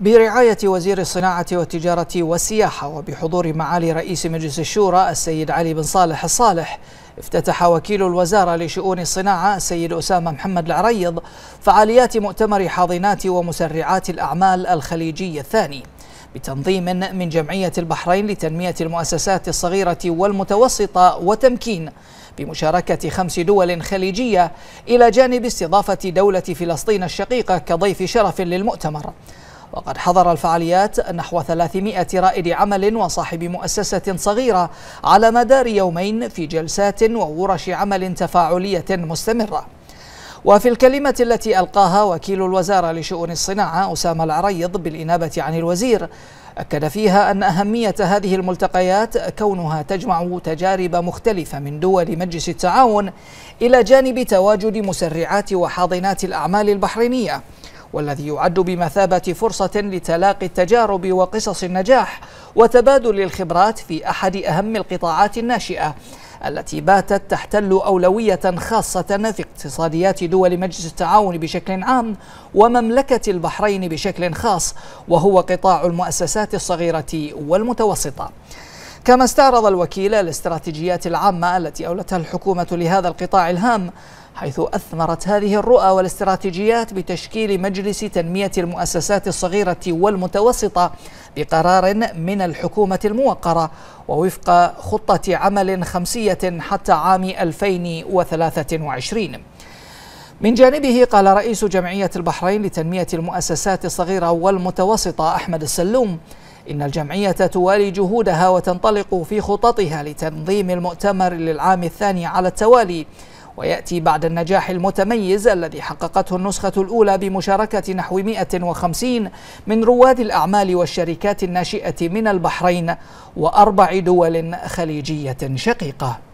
برعاية وزير الصناعة والتجارة والسياحة وبحضور معالي رئيس مجلس الشورى السيد علي بن صالح الصالح افتتح وكيل الوزارة لشؤون الصناعة السيد أسامة محمد العريض فعاليات مؤتمر حاضنات ومسرعات الأعمال الخليجي الثاني بتنظيم من جمعية البحرين لتنمية المؤسسات الصغيرة والمتوسطة وتمكين بمشاركة خمس دول خليجية إلى جانب استضافة دولة فلسطين الشقيقة كضيف شرف للمؤتمر وقد حضر الفعاليات نحو 300 رائد عمل وصاحب مؤسسة صغيرة على مدار يومين في جلسات وورش عمل تفاعلية مستمرة وفي الكلمة التي ألقاها وكيل الوزارة لشؤون الصناعة أسامة العريض بالإنابة عن الوزير أكد فيها أن أهمية هذه الملتقيات كونها تجمع تجارب مختلفة من دول مجلس التعاون إلى جانب تواجد مسرعات وحاضنات الأعمال البحرينية والذي يعد بمثابة فرصة لتلاقي التجارب وقصص النجاح وتبادل الخبرات في أحد أهم القطاعات الناشئة التي باتت تحتل أولوية خاصة في اقتصاديات دول مجلس التعاون بشكل عام ومملكة البحرين بشكل خاص وهو قطاع المؤسسات الصغيرة والمتوسطة كما استعرض الوكيل الاستراتيجيات العامة التي أولتها الحكومة لهذا القطاع الهام حيث أثمرت هذه الرؤى والاستراتيجيات بتشكيل مجلس تنمية المؤسسات الصغيرة والمتوسطة بقرار من الحكومة الموقرة ووفق خطة عمل خمسية حتى عام 2023 من جانبه قال رئيس جمعية البحرين لتنمية المؤسسات الصغيرة والمتوسطة أحمد السلوم إن الجمعية توالي جهودها وتنطلق في خططها لتنظيم المؤتمر للعام الثاني على التوالي ويأتي بعد النجاح المتميز الذي حققته النسخة الأولى بمشاركة نحو 150 من رواد الأعمال والشركات الناشئة من البحرين وأربع دول خليجية شقيقة